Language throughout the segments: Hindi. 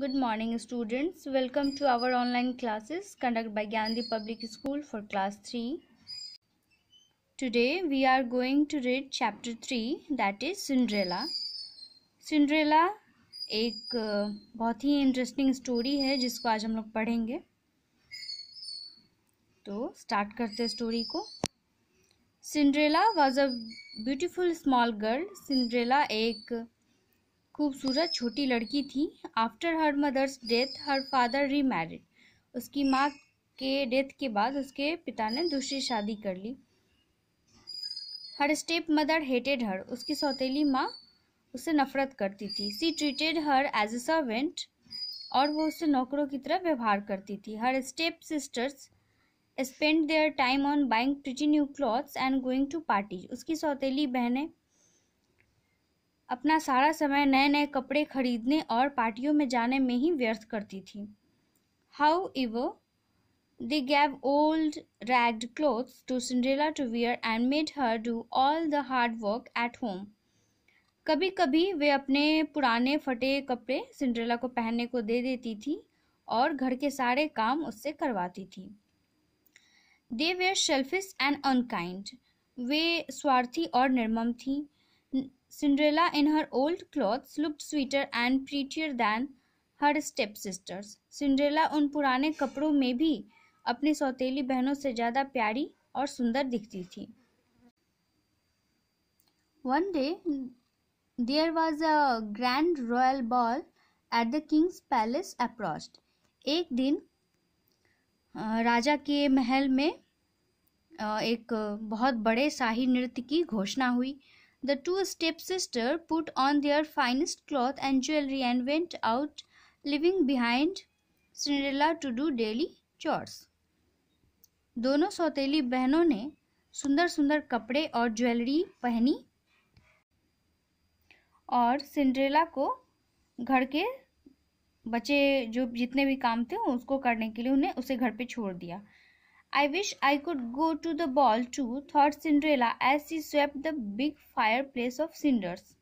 Good morning students welcome to our online classes conduct by Gandhi Public School for class three today we are going to read chapter three that is Cinderella Cinderella एक uh, बहुत ही इंटरेस्टिंग स्टोरी है जिसको आज हम लोग पढ़ेंगे तो स्टार्ट करते हैं स्टोरी को Cinderella was a beautiful small girl Cinderella एक खूबसूरत छोटी लड़की थी after her mother's death her father remarried उसकी माँ के डेथ के बाद उसके पिता ने दूसरी शादी कर ली her stepmother hated her उसकी सौतेली माँ उससे नफरत करती थी she treated her as a servant और वो उससे नौकरों की तरह व्यवहार करती थी her stepsisters spend their time on buying pretty new clothes and going to party उसकी सौतेली बहनें अपना सारा समय नए नए कपड़े खरीदने और पार्टियों में जाने में ही व्यर्थ करती थी however they gave old ragged clothes to Cinderella to wear and made her do all the hard work at home कभी कभी वे अपने पुराने फटे कपड़े सिंड्रेला को पहनने को दे देती थी और घर के सारे काम उससे करवाती थी they were selfish and unkind वे स्वार्थी और निर्मम थी Cinderella, in her old clothes, looked sweeter and prettier than her stepsisters. Cinderella उन पुराने कपड़ों में भी अपनी सौतेली बहनों से ज़्यादा प्यारी और सुंदर दिखती थी One day, there was a grand royal ball at the king's palace approached. एक दिन राजा के महल में एक बहुत बड़े शाही नृत्य की घोषणा हुई The two stepsisters put on their finest cloth and jewelry and went out, leaving behind cinderella to do daily chores दोनों सौतेली बहनों ने सुंदर सुंदर कपड़े और ज्वेलरी पहनी और सिंड्रेला को घर के बचे जो जितने भी काम थे उसको करने के लिए उन्हें उसे घर पे छोड़ दिया I wish I could go to the ball too, thought Cinderella as she swept the big fireplace of cinders.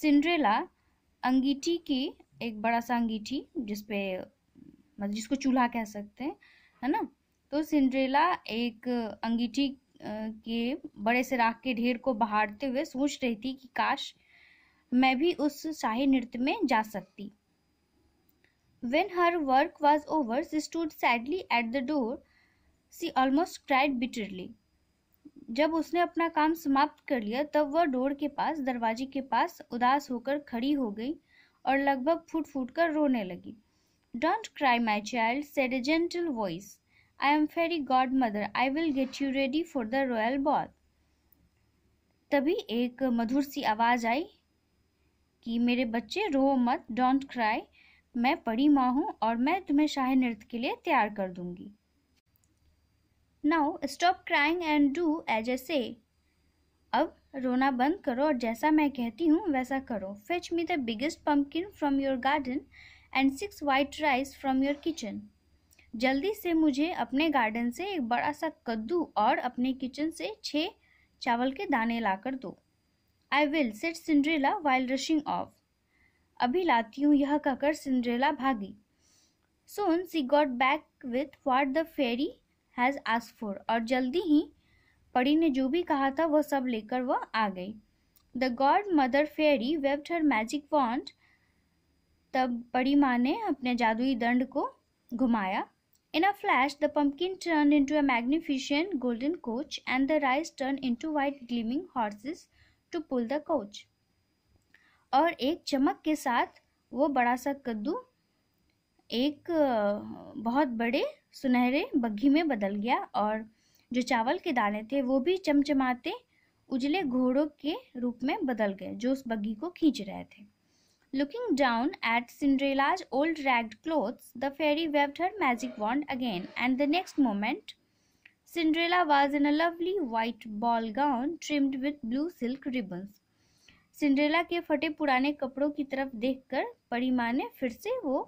Cinderella अंगीठी की एक बड़ा सा अंगीठी जिसपे मतलब जिसको चूल्हा कह सकते हैं है ना तो सिंड्रेला एक अंगीठी के बड़े से राख के ढेर को बहारते हुए सोच रही थी कि काश मैं भी उस शाही नृत्य में जा सकती When her work was over, she stood sadly at the door she almost cried bitterly जब उसने अपना काम समाप्त कर लिया तब वह डोर के पास दरवाजे के पास उदास होकर खड़ी हो गई और लगभग फूट फूट कर रोने लगी don't cry my child said a gentle voice I am fairy godmother I will get you ready for the royal ball तभी एक मधुर सी आवाज़ आई कि मेरे बच्चे रो मत डोंट क्राई मैं पड़ी माँ हूँ और मैं तुम्हें शाही नृत्य के लिए तैयार कर दूंगी now stop crying and do as I say अब रोना बंद करो और जैसा मैं कहती हूँ वैसा करो fetch me the biggest pumpkin from your garden and six white rice from your kitchen जल्दी से मुझे अपने गार्डन से एक बड़ा सा कद्दू और अपने किचन से छः चावल के दाने ला कर दो I will said Cinderella while rushing off अभी लाती हूँ यह कहकर सिंड्रेला भागी soon she got back with what the fairy has आस फॉर और जल्दी ही परी ने जो भी कहा था वह सब लेकर वह आ गई the godmother fairy waved her magic wand तब बड़ी माँ ने अपने जादुई दंड को घुमाया in a flash the pumpkin turn into a magnificent golden coach and the rice turn into white gleaming horses to pull the coach और एक चमक के साथ वो बड़ा सा कद्दू एक बहुत बड़े सुनहरे बग्घी में बदल गया और जो चावल के दाने थे वो भी चमचमाते उजले घोड़ों के रूप में बदल गए जो उस बग्घी को खींच रहे थे looking down at Cinderella's old ragged clothes the fairy waved her magic wand again and the next moment Cinderella was in a lovely white ball gown trimmed with blue silk ribbons Cinderella के फटे पुराने कपड़ों की तरफ देखकर परी माँ ने फिर से वो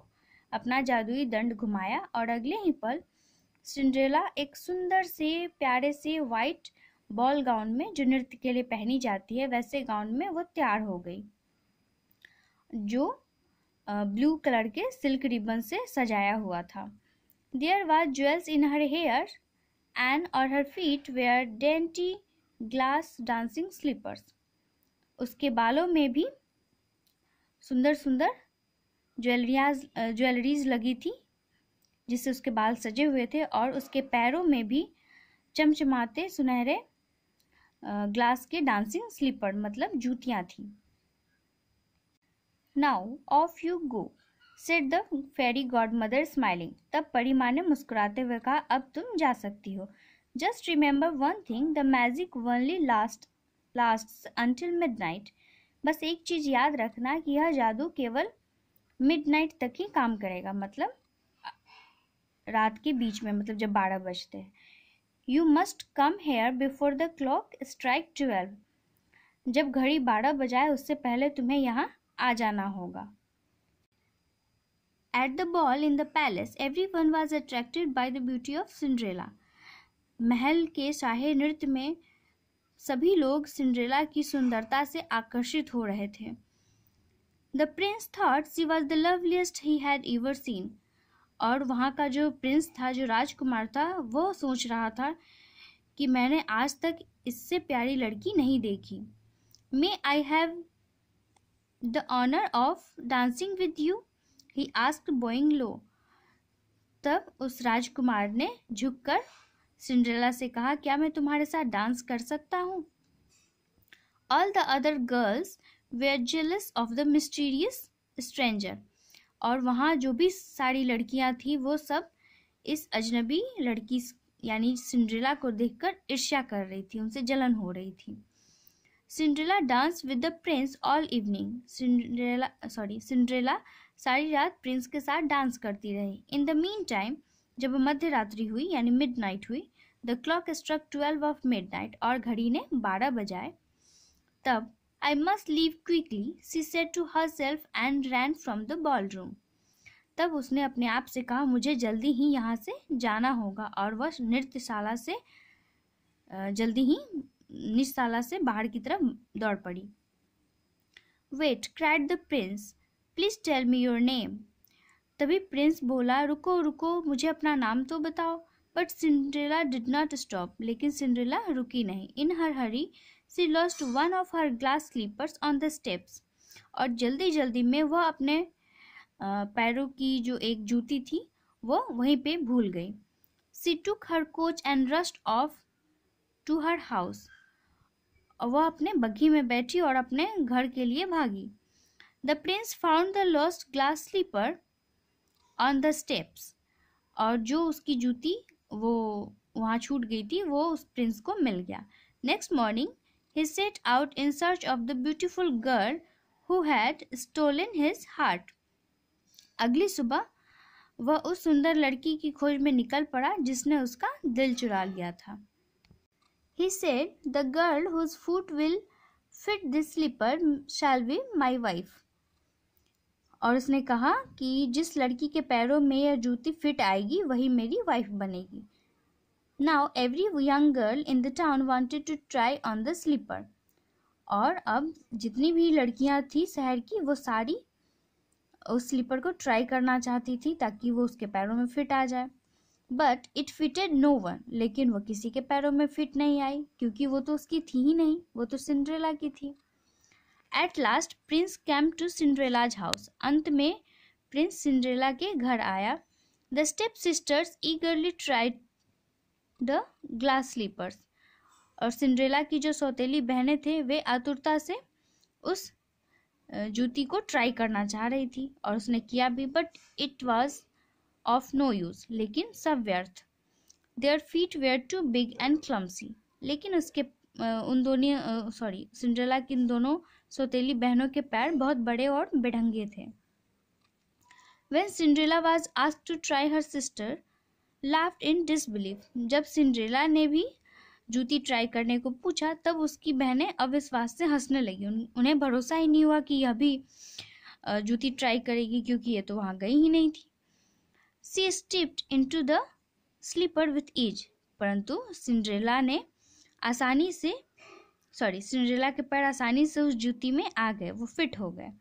अपना जादुई दंड घुमाया और अगले ही पल सिंड्रेला एक सुंदर से प्यारे से वाइट बॉल गाउन में जो नृत्य के लिए पहनी जाती है वैसे गाउन में वो तैयार हो गई जो ब्लू कलर के सिल्क रिबन से सजाया हुआ था there was jewels in her hair and और her feet were dainty glass dancing slippers उसके बालों में भी सुंदर सुंदर ज्वेलरियाज ज्वेलरीज लगी थी जिससे उसके बाल सजे हुए थे और उसके पैरों में भी चमचमाते सुनहरे ग्लास के डांसिंग स्लीपर मतलब जूतियाँ थीं now off you go said the fairy godmother smiling तब परी माँ ने मुस्कुराते हुए कहा अब तुम जा सकती हो just remember one thing the magic only last last until midnight बस एक चीज़ याद रखना कि यह जादू केवल मिडनाइट तक ही काम करेगा मतलब रात के बीच में मतलब जब बारह बजते हैं you must come here before the clock strike twelve जब घड़ी बारह बजाए उससे पहले तुम्हें यहाँ आ जाना होगा at the ball in the palace everyone was attracted by the beauty of Cinderella महल के शाही नृत्य में सभी लोग सिंड्रेला की सुंदरता से आकर्षित हो रहे थे the prince thought she was the loveliest he had ever seen और वहाँ का जो प्रिंस था जो राजकुमार था वो सोच रहा था कि मैंने आज तक इससे प्यारी लड़की नहीं देखी may I have the honour of dancing with you he asked bowing low तब उस राजकुमार ने झुककर सिंड्रेला से कहा क्या मैं तुम्हारे साथ डांस कर सकता हूँ all the other girls were jealous of the mysterious stranger और वहाँ जो भी सारी लड़कियाँ थी वो सब इस अजनबी लड़की यानी सिंड्रेला को देखकर ईर्ष्या कर रही थी उनसे जलन हो रही थी Cinderella dance with the prince all evening Cinderella sorry Cinderella सारी रात प्रिंस के साथ डांस करती रही इन द मीन टाइम जब मध्य रात्रि हुई यानी मिड नाइट हुई the clock struck twelve of midnight और घड़ी ने बारह बजाए तब I must leave quickly, she said to herself and ran from the ballroom. तब उसने अपने आप से कहा मुझे जल्दी ही यहाँ से जाना होगा और वह नृत्यशाला से जल्दी ही निशाला से बाहर की तरफ दौड़ पड़ी wait cried the prince please tell me your name तभी प्रिंस बोला रुको रुको मुझे अपना नाम तो बताओ but Cinderella did not stop लेकिन सिंड्रेला रुकी नहीं in her hurry she lost one of her glass slippers on the steps और जल्दी जल्दी में वह अपने पैरों की जो एक जूती थी वो वहीं पे भूल गई she took her coach and rushed off to her house वह अपने बग्घी में बैठी और अपने घर के लिए भागी the prince found the lost glass slipper on the steps और जो उसकी जूती वो वहाँ छूट गई थी वो उस प्रिंस को मिल गया next morning he set out in search of the beautiful girl who had stolen his heart. अगली सुबह वह उस सुंदर लड़की की खोज में निकल पड़ा जिसने उसका दिल चुरा लिया था he said the girl whose foot will fit this slipper shall be my wife और उसने कहा कि जिस लड़की के पैरों में यह जूती फिट आएगी वही मेरी वाइफ बनेगी now every young girl in the town wanted to try on the slipper और अब जितनी भी लड़कियां थी शहर की वो सारी उस स्लीपर को ट्राई करना चाहती थी ताकि वो उसके पैरों में फिट आ जाए but it fitted no one लेकिन वो किसी के पैरों में फिट नहीं आई क्योंकि वो तो उसकी थी ही नहीं वो तो सिंड्रेला की थी at last prince came to Cinderella's house अंत में प्रिंस सिंड्रेला के घर आया the step sisters eagerly tried the glass slippers और सिंड्रेला की जो सौतेली बहनें थे वे आतुरता से उस जूती को ट्राई करना चाह रही थी और उसने किया भी but it was of no use लेकिन सब व्यर्थ their feet were too big and clumsy लेकिन उसके उन दोनों सॉरी सिंड्रेला की इन दोनों सौतेली बहनों के पैर बहुत बड़े और बेढंगे थे when Cinderella was asked to try her sister laughed in disbelief जब सिंड्रेला ने भी जूती ट्राई करने को पूछा तब उसकी बहनें अविश्वास से हंसने लगी उन्हें भरोसा ही नहीं हुआ कि यह भी जूती ट्राई करेगी क्योंकि ये तो वहाँ गई ही नहीं थी she stepped into the slipper with ease परंतु सिंड्रेला ने आसानी से सॉरी सिंड्रेला के पैर आसानी से उस जूती में आ गए वो फिट हो गए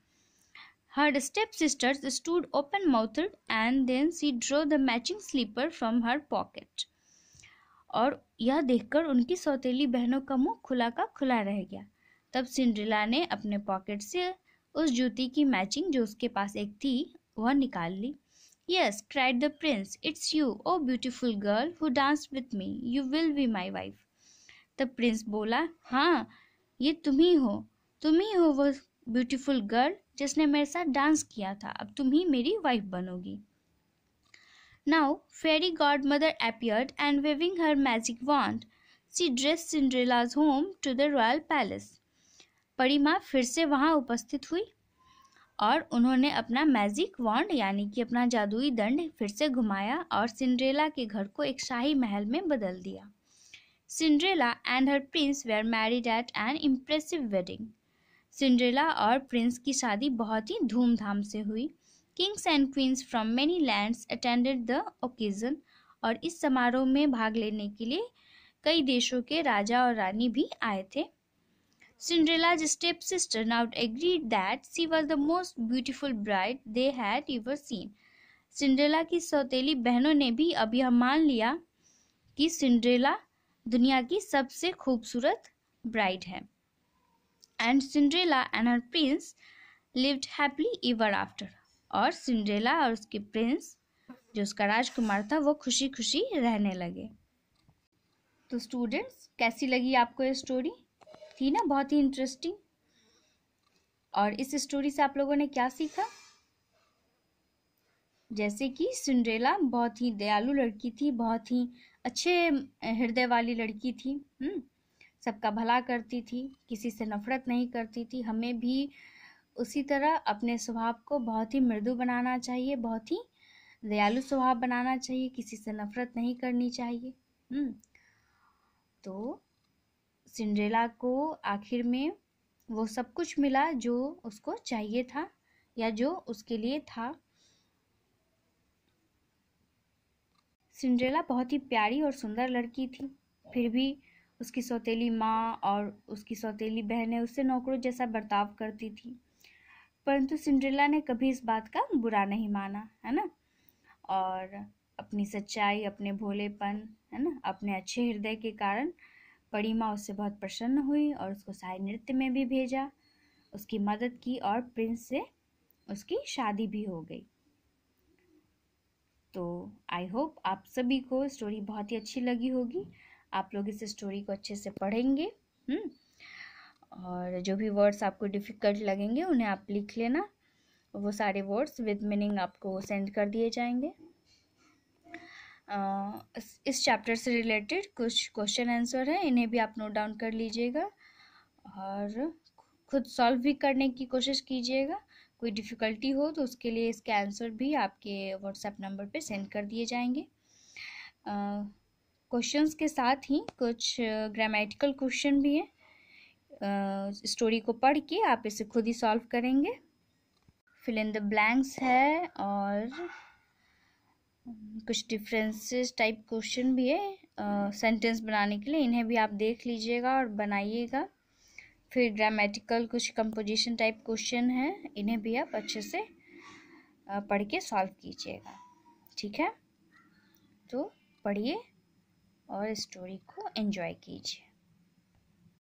Her stepsisters stood open mouthed and then she drew the matching slipper from her pocket. और यह देखकर उनकी सौतेली बहनों का मुंह खुला का खुला रह गया तब सिंड्रिला ने अपने पॉकेट से उस जूती की मैचिंग जो उसके पास एक थी वह निकाल ली yes cried the prince it's you oh beautiful girl who dance with me you will be my wife तब प्रिंस बोला हाँ ये तुम ही हो तुम ही हो वो ब्यूटीफुल गर्ल जिसने मेरे साथ डांस किया था अब तुम ही मेरी वाइफ बनोगी now fairy godmother appeared and waving her magic wand she dress Cinderella's home to the royal palace परी माँ फिर से वहाँ उपस्थित हुई और उन्होंने अपना मैजिक वॉन्ड यानी कि अपना जादुई दंड फिर से घुमाया और सिंड्रेला के घर को एक शाही महल में बदल दिया Cinderella and her prince were married at an impressive wedding Cinderella और प्रिंस की शादी बहुत ही धूमधाम से हुई kings and queens from many lands attended the occasion और इस समारोह में भाग लेने के लिए कई देशों के राजा और रानी भी आए थे Cinderella's step sister now agree that she was the most beautiful bride they had ever seen Cinderella की सौतेली बहनों ने भी अब यह मान लिया कि सिंड्रेला दुनिया की सबसे खूबसूरत ब्राइड है and Cinderella and her prince lived happily ever after. और सिंड्रेला और उसके प्रिंस जो उसका राजकुमार था वो खुशी खुशी रहने लगे तो स्टूडेंट्स कैसी लगी आपको ये स्टोरी थी ना बहुत ही इंटरेस्टिंग और इस स्टोरी से आप लोगों ने क्या सीखा जैसे कि सिंड्रेला बहुत ही दयालु लड़की थी बहुत ही अच्छे हृदय वाली लड़की थी हुँ? हम्म। सबका भला करती थी किसी से नफरत नहीं करती थी हमें भी उसी तरह अपने स्वभाव को बहुत ही मृदु बनाना चाहिए बहुत ही दयालु स्वभाव बनाना चाहिए किसी से नफरत नहीं करनी चाहिए हम्म, तो सिंड्रेला को आखिर में वो सब कुछ मिला जो उसको चाहिए था या जो उसके लिए था सिंड्रेला बहुत ही प्यारी और सुंदर लड़की थी फिर भी उसकी सौतीली माँ और उसकी सौतीली बहनें उससे नौकरों जैसा बर्ताव करती थी परंतु सिंड्रेला ने कभी इस बात का बुरा नहीं माना है ना और अपनी सच्चाई अपने भोलेपन है ना अपने अच्छे हृदय के कारण परिमा उससे बहुत प्रसन्न हुई और उसको साई नृत्य में भी भेजा उसकी मदद की और प्रिंस से उसकी शादी भी हो गई तो आई होप आप सभी को स्टोरी बहुत ही अच्छी लगी होगी आप लोग इस स्टोरी को अच्छे से पढ़ेंगे हम्म? और जो भी वर्ड्स आपको डिफ़िकल्ट लगेंगे उन्हें आप लिख लेना वो सारे वर्ड्स विद मीनिंग आपको सेंड कर दिए जाएंगे आ, इस चैप्टर से रिलेटेड कुछ क्वेश्चन आंसर हैं इन्हें भी आप नोट डाउन कर लीजिएगा और खुद सॉल्व भी करने की कोशिश कीजिएगा कोई डिफ़िकल्टी हो तो उसके लिए इसके आंसर भी आपके व्हाट्सएप नंबर पे सेंड कर दिए जाएंगे आ, क्वेश्चंस के साथ ही कुछ ग्रामेटिकल क्वेश्चन भी हैं स्टोरी को पढ़ के आप इसे खुद ही सॉल्व करेंगे फिल इन द ब्लैंक्स है और कुछ डिफरेंसेस टाइप क्वेश्चन भी है सेंटेंस बनाने के लिए इन्हें भी आप देख लीजिएगा और बनाइएगा फिर ग्रामेटिकल कुछ कंपोजिशन टाइप क्वेश्चन हैं इन्हें भी आप अच्छे से पढ़ के सॉल्व कीजिएगा ठीक है तो पढ़िए और स्टोरी को एंजॉय कीजिए